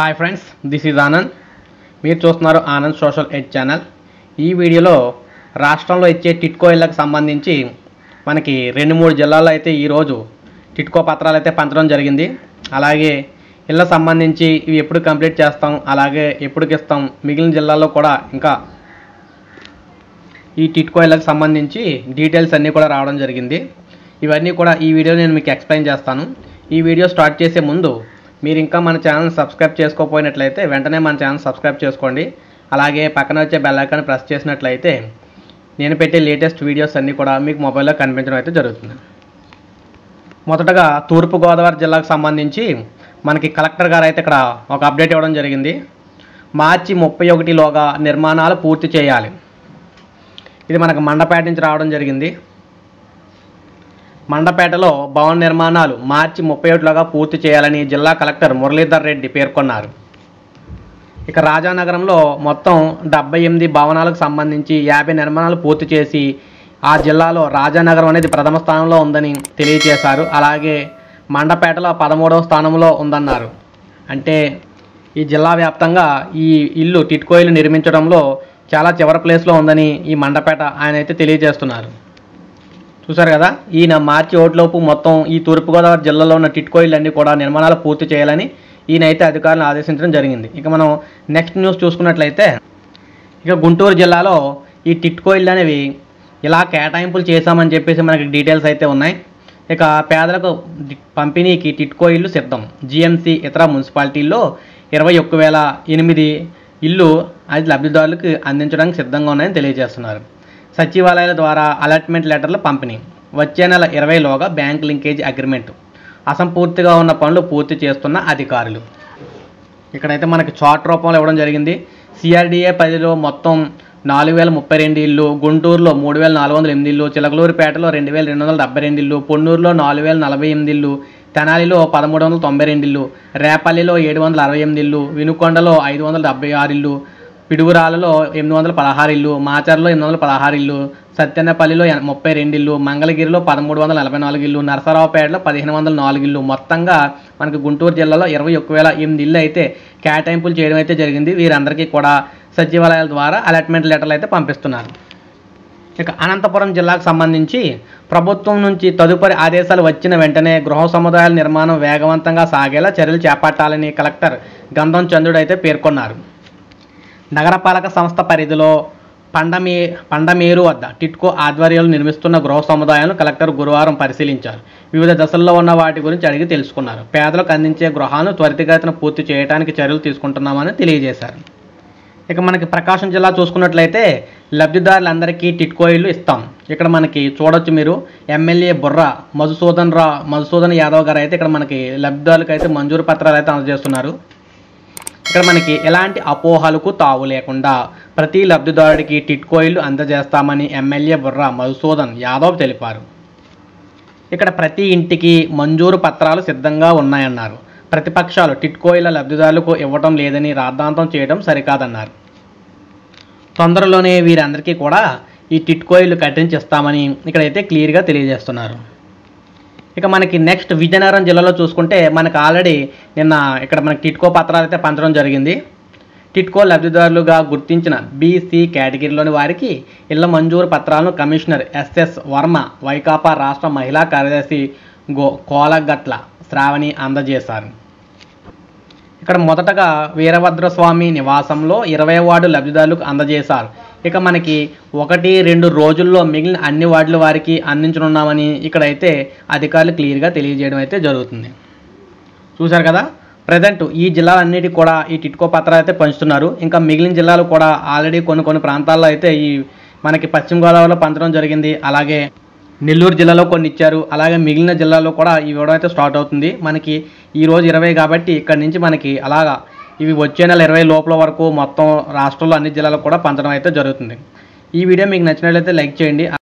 hi friends this is Anand మీరు చూస్తున్నారు Anand social ఎడ్ channel ఈ వీడియోలో రాష్ట్రంలో ఇచ్చే టిట్కో ఇళ్లకు సంబంధించి మనకి రెండు మూడు జిల్లాల్లో అయితే ఈరోజు టిట్కో పత్రాలు అయితే పంచడం జరిగింది అలాగే ఇళ్ళ సంబంధించి ఇవి ఎప్పుడు కంప్లీట్ చేస్తాం అలాగే ఎప్పుడుకి ఇస్తాం మిగిలిన జిల్లాల్లో కూడా ఇంకా ఈ టిట్కో ఇళ్ళకు సంబంధించి డీటెయిల్స్ అన్నీ కూడా రావడం జరిగింది ఇవన్నీ కూడా ఈ వీడియో నేను మీకు ఎక్స్ప్లెయిన్ చేస్తాను ఈ వీడియో స్టార్ట్ చేసే ముందు మీరు ఇంకా మన ఛానల్ సబ్స్క్రైబ్ చేసుకోకపోయినట్లయితే వెంటనే మన ఛానల్ సబ్స్క్రైబ్ చేసుకోండి అలాగే పక్కన వచ్చే బెల్లైకాన్ని ప్రెస్ చేసినట్లయితే నేను పెట్టే లేటెస్ట్ వీడియోస్ అన్నీ కూడా మీకు మొబైల్లో కనిపించడం అయితే జరుగుతుంది మొదటగా తూర్పుగోదావరి జిల్లాకు సంబంధించి మనకి కలెక్టర్ గారు అయితే ఇక్కడ ఒక అప్డేట్ ఇవ్వడం జరిగింది మార్చి ముప్పై ఒకటిలోగా నిర్మాణాలు పూర్తి చేయాలి ఇది మనకు మండపేట నుంచి రావడం జరిగింది మండపేటలో భవన నిర్మాణాలు మార్చి ముప్పై ఒకటిలోగా పూర్తి చేయాలని జిల్లా కలెక్టర్ మురళీధర్ రెడ్డి పేర్కొన్నారు ఇక రాజానగరంలో మొత్తం డెబ్బై ఎనిమిది భవనాలకు సంబంధించి యాభై నిర్మాణాలు పూర్తి చేసి ఆ జిల్లాలో రాజానగరం అనేది ప్రథమ స్థానంలో ఉందని తెలియజేశారు అలాగే మండపేటలో పదమూడవ స్థానంలో ఉందన్నారు అంటే ఈ జిల్లా వ్యాప్తంగా ఈ ఇల్లు టిట్కోయిలు నిర్మించడంలో చాలా చివరి ప్లేస్లో ఉందని ఈ మండపేట ఆయన అయితే తెలియజేస్తున్నారు చూసారు కదా ఈయన మార్చి ఓట్లోపు మొత్తం ఈ తూర్పుగోదావరి జిల్లాలో ఉన్న టిట్కోయిలన్నీ కూడా నిర్మాణాలు పూర్తి చేయాలని ఈయన అయితే అధికారులను ఆదేశించడం జరిగింది ఇక మనం నెక్స్ట్ న్యూస్ చూసుకున్నట్లయితే ఇక గుంటూరు జిల్లాలో ఈ టిట్కోయిల్ అనేవి ఇలా కేటాయింపులు చేశామని చెప్పేసి మనకి డీటెయిల్స్ అయితే ఉన్నాయి ఇక పేదలకు పంపిణీకి టిట్కో ఇల్లు సిద్ధం జిఎంసి ఇతర మున్సిపాలిటీల్లో ఇరవై ఒక్క వేల ఎనిమిది ఇల్లు అది లబ్ధిదారులకు అందించడానికి సిద్ధంగా ఉన్నాయని తెలియజేస్తున్నారు సచివాలయాల ద్వారా అలాట్మెంట్ లెటర్లు పంపిణీ వచ్చే నెల ఇరవైలోగా బ్యాంక్ లింకేజ్ అగ్రిమెంట్ అసంపూర్తిగా ఉన్న పనులు పూర్తి చేస్తున్న అధికారులు ఇక్కడైతే మనకి చాట్ రూపంలో ఇవ్వడం జరిగింది సిఆర్డీఏ పదిలో మొత్తం నాలుగు వేల ముప్పై రెండు ఇల్లు గుంటూరులో మూడు వేల నాలుగు వందల ఎనిమిది ఇల్లు చిలకలూరుపేటలో రెండు వేల రెండు వందల డెబ్బై రెండు ఇల్లు పొన్నూరులో నాలుగు వేల నలభై ఎనిమిది ఇల్లు తెనాలిలో పదమూడు వందల తొంభై రెండు ఇల్లు రేపల్లిలో ఏడు వందల అరవై ఎనిమిది ఇల్లు వినుకొండలో ఐదు వందల డెబ్బై ఆరు ఇల్లు పిడుగురాలలో ఎనిమిది వందల పదహారు ఇల్లు మాచర్లో ఎనిమిది వందల పదహారు ఇల్లు సత్యన్నపల్లిలో ముప్పై రెండు ఇల్లు మంగళగిరిలో పదమూడు వందల నలభై నాలుగు ఇల్లు నరసరావుపేటలో పదిహేను వందల నాలుగు ఇల్లు మొత్తంగా మనకు గుంటూరు జిల్లాలో ఇరవై ఒక్క వేల ఎనిమిది ఇల్లు అయితే కేటాయింపులు చేయడం అయితే జరిగింది వీరందరికీ కూడా సచివాలయాల ద్వారా అలాట్మెంట్ లెటర్లు అయితే పంపిస్తున్నారు ఇక అనంతపురం జిల్లాకు సంబంధించి ప్రభుత్వం నుంచి తదుపరి ఆదేశాలు వచ్చిన వెంటనే గృహ సముదాయాల నిర్మాణం వేగవంతంగా సాగేలా చర్యలు చేపట్టాలని కలెక్టర్ గంధం చంద్రుడు అయితే పేర్కొన్నారు నగరపాలక సంస్థ పరిధిలో పండమే పండమేరు వద్ద టిట్కో ఆధ్వర్యంలో నిర్మిస్తున్న గృహ సముదాయాలను కలెక్టర్ గురువారం పరిశీలించారు వివిధ దశల్లో ఉన్న వాటి గురించి అడిగి తెలుసుకున్నారు పేదలకు అందించే గృహాలను త్వరితగతిన పూర్తి చేయడానికి చర్యలు తీసుకుంటున్నామని తెలియజేశారు ఇక మనకి ప్రకాశం జిల్లా చూసుకున్నట్లయితే లబ్ధిదారులందరికీ టిట్కో ఇల్లు ఇస్తాం ఇక్కడ మనకి చూడొచ్చు మీరు ఎమ్మెల్యే బుర్ర మధుసూదన్ రా మధుసూదన్ యాదవ్ గారు అయితే ఇక్కడ మనకి లబ్ధిదారులకు అయితే మంజూరు పత్రాలు అయితే అందజేస్తున్నారు ఇక్కడ మనకి ఎలాంటి అపోహలకు తావు లేకుండా ప్రతి లబ్ధిదారుడికి టిట్కోయిలు అందజేస్తామని ఎమ్మెల్యే బుర్రా మధుసూదన్ యాదవ్ తెలిపారు ఇక్కడ ప్రతి ఇంటికి మంజూరు పత్రాలు సిద్ధంగా ఉన్నాయన్నారు ప్రతిపక్షాలు టిట్కోయిల లబ్ధిదారులకు ఇవ్వటం లేదని రాద్ధాంతం చేయడం సరికాదన్నారు తొందరలోనే వీరందరికీ కూడా ఈ టిట్కోయిలు కట్టించిస్తామని ఇక్కడైతే క్లియర్గా తెలియజేస్తున్నారు ఇక మనకి నెక్స్ట్ విజయనగరం జిల్లాలో చూసుకుంటే మనకు ఆల్రెడీ నిన్న ఇక్కడ మనకి టిట్కో పత్రాలు అయితే పంచడం జరిగింది టిట్కో లబ్ధిదారులుగా గుర్తించిన బీసీ కేటగిరీలోని వారికి ఇళ్ల మంజూరు పత్రాలను కమిషనర్ ఎస్ఎస్ వర్మ వైకాపా రాష్ట్ర మహిళా కార్యదర్శి గో కోలగట్ల శ్రావణి అందజేశారు ఇక్కడ మొదటగా వీరభద్రస్వామి నివాసంలో ఇరవై వార్డు లబ్ధిదారులకు అందజేశారు ఇక మనకి ఒకటి రెండు రోజుల్లో మిగిలిన అన్ని వార్డుల వారికి అందించనున్నామని ఇక్కడైతే అధికారులు క్లియర్గా తెలియజేయడం అయితే జరుగుతుంది చూశారు కదా ప్రజెంట్ ఈ జిల్లాలన్నిటికీ కూడా ఈ టిట్కో పత్రాలు అయితే పంచుతున్నారు ఇంకా మిగిలిన జిల్లాలు కూడా ఆల్రెడీ కొన్ని కొన్ని ప్రాంతాల్లో అయితే ఈ మనకి పశ్చిమ గోదావరిలో పంచడం జరిగింది అలాగే నెల్లూరు జిల్లాలో కొన్ని ఇచ్చారు అలాగే మిగిలిన జిల్లాలో కూడా ఇవ్వడం అయితే స్టార్ట్ అవుతుంది మనకి ఈరోజు ఇరవై కాబట్టి ఇక్కడ నుంచి మనకి అలాగా ఇవి వచ్చే నెల ఇరవై లోపల వరకు మొత్తం రాష్ట్రంలో అన్ని జిల్లాలకు కూడా పంచడం అయితే జరుగుతుంది ఈ వీడియో మీకు నచ్చినట్లయితే లైక్ చేయండి